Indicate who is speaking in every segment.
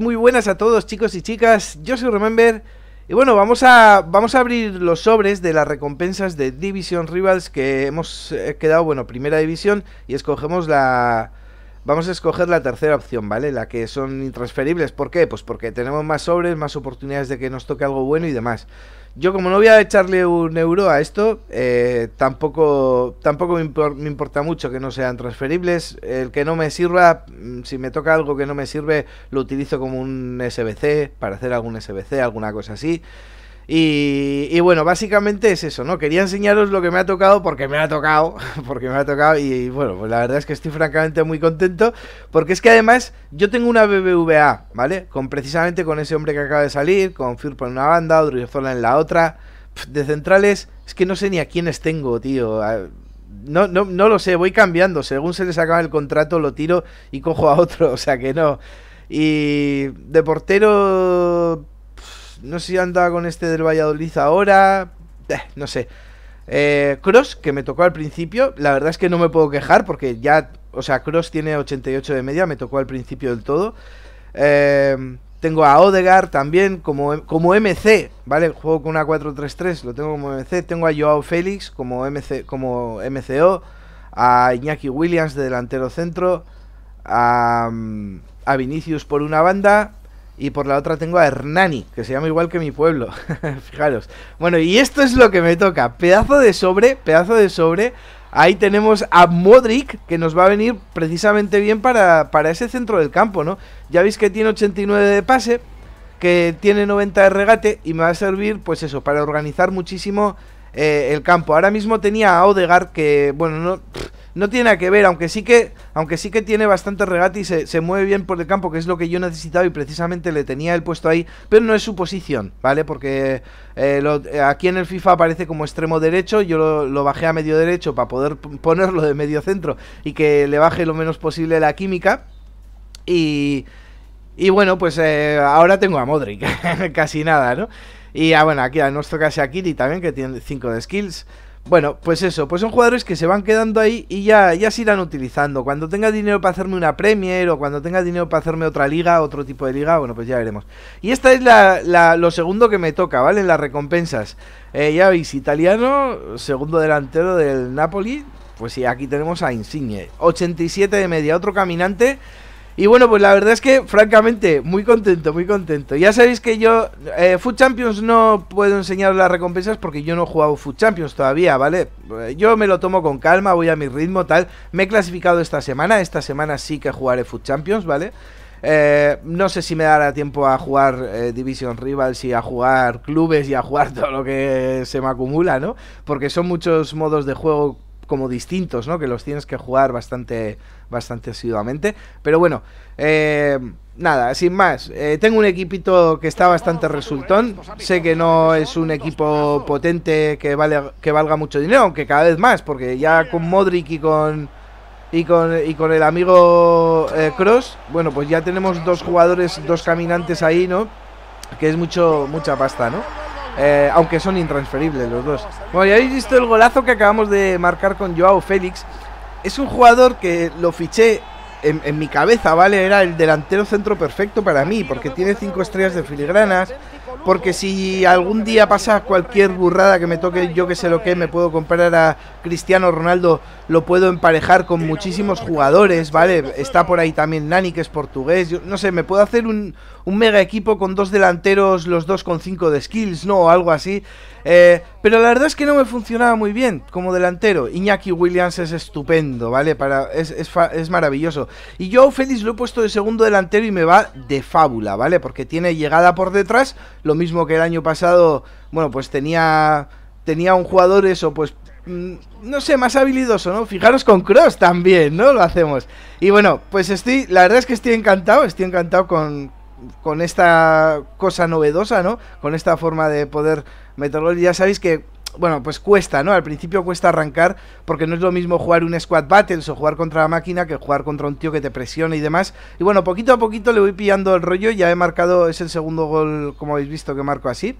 Speaker 1: muy buenas a todos chicos y chicas, yo soy Remember y bueno, vamos a, vamos a abrir los sobres de las recompensas de Division Rivals que hemos eh, quedado, bueno, primera división y escogemos la, Vamos a escoger la tercera opción, ¿vale? La que son intransferibles. ¿Por qué? Pues porque tenemos más sobres, más oportunidades de que nos toque algo bueno y demás. Yo como no voy a echarle un euro a esto, eh, tampoco, tampoco me, me, importa mucho que no sean transferibles. El que no me sirva, mm, si me toca algo que no me sirve, lo utilizo como un SBC, para hacer algún SBC, alguna cosa así. Y, bueno, básicamente es eso, ¿no? Quería enseñaros lo que me ha tocado porque me ha tocado, porque me ha tocado y, bueno, pues la verdad es que estoy francamente muy contento porque es que además yo tengo una BBVA, ¿vale? Con precisamente con ese hombre que acaba de salir, con Firpo en una banda, Odriozola en la otra, de centrales, es que no sé ni a quiénes tengo, tío. No, no, no lo sé, voy cambiando, según se les acaba el contrato lo tiro y cojo a otro, o sea que no. Y de portero no sé si andaba con este del Valladolid ahora. Eh, no sé. Eh, Cross, que me tocó al principio. La verdad es que no me puedo quejar porque ya. O sea, Cross tiene 88 de media. Me tocó al principio del todo. Eh, tengo a Odegar también como, como MC, ¿vale? Juego con una 4-3-3, lo tengo como MC. Tengo a Joao Félix como, MC, como MCO. A Iñaki Williams de delantero centro. A, mm, a Vinicius por una banda y por la otra tengo a Hernani, que se llama igual que mi pueblo. Fijaros. Bueno, y esto es lo que me toca. Pedazo de sobre, pedazo de sobre. Ahí tenemos a Modric, que nos va a venir precisamente bien para, ese centro del campo, ¿no? Ya veis que tiene 89 de pase, que tiene 90 de regate y me va a servir, pues eso, para organizar muchísimo eh, el campo. Ahora mismo tenía a Odegar, que, bueno, no no tiene nada que ver, aunque sí que, aunque sí que tiene bastante regate y se, mueve bien por el campo, que es lo que yo necesitaba y precisamente le tenía el puesto ahí, pero no es su posición, ¿vale? Porque eh, eh, aquí en el FIFA aparece como extremo derecho, yo lo, bajé a medio derecho para poder ponerlo de medio centro y que le baje lo menos posible la química y... Y bueno, pues eh, ahora tengo a Modric, casi nada, ¿no? Y ah, bueno, aquí nuestro casi a Kitty también, que tiene 5 de skills. Bueno, pues eso, pues son jugadores que se van quedando ahí y ya, ya se irán utilizando. Cuando tenga dinero para hacerme una Premier o cuando tenga dinero para hacerme otra liga, otro tipo de liga, bueno, pues ya veremos. Y esta es la, lo segundo que me toca, ¿vale? En las recompensas. Eh, ya veis, italiano, segundo delantero del Napoli. Pues sí, aquí tenemos a Insigne. 87 de media, otro caminante y bueno, pues la verdad es que, francamente, muy contento, muy contento. Ya sabéis que yo, eh, Food Champions no puedo enseñar las recompensas porque yo no he jugado Food Champions todavía, ¿vale? Eh, yo me lo tomo con calma, voy a mi ritmo, tal. Me he clasificado esta semana, esta semana sí que jugaré Food Champions, ¿vale? Eh, no sé si me dará tiempo a jugar Division Rivals y a jugar clubes y a jugar todo lo que se me acumula, ¿no? Porque son muchos modos de juego como distintos, ¿no? Que los tienes que jugar bastante, bastante asiduamente. Pero bueno, eh, nada, sin más. Eh, tengo un equipito que está bastante resultón. Sé que no es un equipo potente que, vale, que valga mucho dinero, aunque cada vez más, porque ya con Modric y con... Y con, y con el amigo Cross, eh, bueno, pues ya tenemos dos jugadores, dos caminantes ahí, ¿no? Que es mucho, mucha pasta, ¿no? Eh, aunque son intransferibles los dos. Bueno, ya habéis visto el golazo que acabamos de marcar con Joao Félix. Es un jugador que lo fiché en, mi cabeza, ¿vale? Era el delantero centro perfecto para mí, porque tiene cinco estrellas de filigranas, porque si algún día pasa cualquier burrada que me toque, yo que sé lo que, me puedo comprar a Cristiano Ronaldo, lo puedo emparejar con muchísimos jugadores, ¿vale? Está por ahí también Nani, que es portugués, no sé, me puedo hacer un, mega equipo con dos delanteros, los dos con cinco de skills, ¿no? O algo así. Eh, pero la verdad es que no me funcionaba muy bien como delantero. Iñaki Williams es estupendo, ¿vale? Para, es, es, es maravilloso. Y yo Félix lo he puesto de segundo delantero y me va de fábula, ¿vale? Porque tiene llegada por detrás, lo mismo que el año pasado, bueno, pues tenía, tenía un jugador eso, pues mm, no sé, más habilidoso, ¿no? Fijaros con Cross también, ¿no? Lo hacemos. Y bueno, pues estoy, la verdad es que estoy encantado, estoy encantado con, con esta cosa novedosa, ¿no? Con esta forma de poder meterlo Ya sabéis que bueno, pues cuesta, ¿no? Al principio cuesta arrancar porque no es lo mismo jugar un squad battles o jugar contra la máquina que jugar contra un tío que te presiona y demás. Y bueno, poquito a poquito le voy pillando el rollo, ya he marcado, es el segundo gol, como habéis visto, que marco así.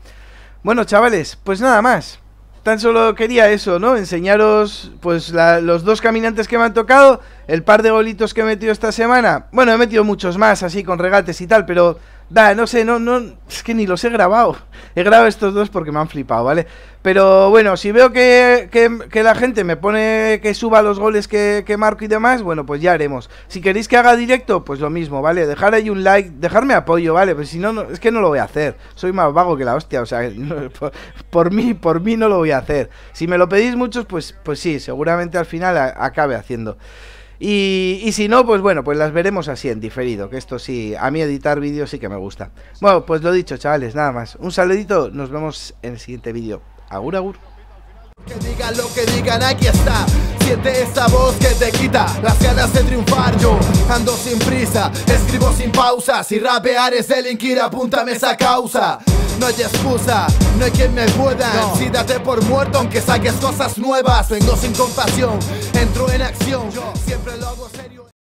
Speaker 1: Bueno, chavales, pues nada más. Tan solo quería eso, ¿no? Enseñaros pues los dos caminantes que me han tocado, el par de golitos que he metido esta semana. Bueno, he metido muchos más así con regates y tal, pero Da, no sé, no, no, es que ni los he grabado. He grabado estos dos porque me han flipado, ¿vale? Pero bueno, si veo que, que, la gente me pone que suba los goles que, marco y demás, bueno, pues ya haremos. Si queréis que haga directo, pues lo mismo, ¿vale? Dejar ahí un like, dejarme apoyo, ¿vale? Pues si no, no es que no lo voy a hacer. Soy más vago que la hostia, o sea, por, mí, por mí no lo voy a hacer. Si me lo pedís muchos, pues, pues sí, seguramente al final acabe haciendo. Y, y, si no, pues bueno, pues las veremos así en diferido, que esto sí, a mí editar vídeos sí que me gusta. Bueno, pues lo dicho, chavales, nada más. Un saludito, nos vemos en el siguiente vídeo. Agur, agur. Que digan lo que digan, aquí está. Siente esa voz que te quita las ganas de triunfar. Yo ando sin prisa, escribo sin pausas. Si rapear es delinquir, apúntame esa causa. No hay excusa, no hay quien me pueda. No. por muerto aunque saques cosas nuevas. Vengo sin compasión, entro en acción. Yo siempre lo hago serio.